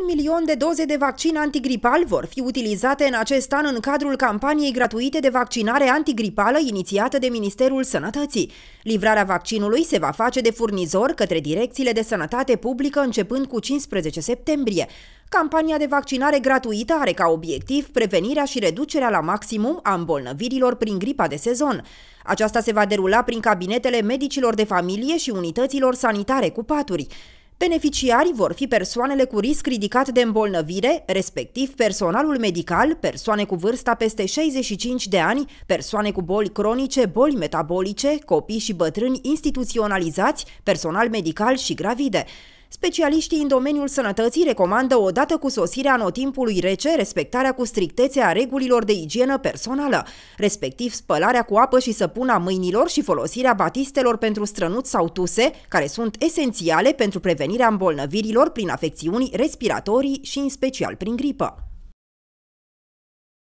Un milion de doze de vaccin antigripal vor fi utilizate în acest an în cadrul campaniei gratuite de vaccinare antigripală inițiată de Ministerul Sănătății. Livrarea vaccinului se va face de furnizor către direcțiile de sănătate publică începând cu 15 septembrie. Campania de vaccinare gratuită are ca obiectiv prevenirea și reducerea la maximum a îmbolnăvirilor prin gripa de sezon. Aceasta se va derula prin cabinetele medicilor de familie și unităților sanitare cu paturi. Beneficiari vor fi persoanele cu risc ridicat de îmbolnăvire, respectiv personalul medical, persoane cu vârsta peste 65 de ani, persoane cu boli cronice, boli metabolice, copii și bătrâni instituționalizați, personal medical și gravide. Specialiștii în domeniul sănătății recomandă odată cu sosirea anotimpului rece respectarea cu strictețe a regulilor de igienă personală, respectiv spălarea cu apă și săpuna mâinilor și folosirea batistelor pentru strănuți sau tuse, care sunt esențiale pentru prevenirea îmbolnăvirilor prin afecțiuni respiratorii și în special prin gripă.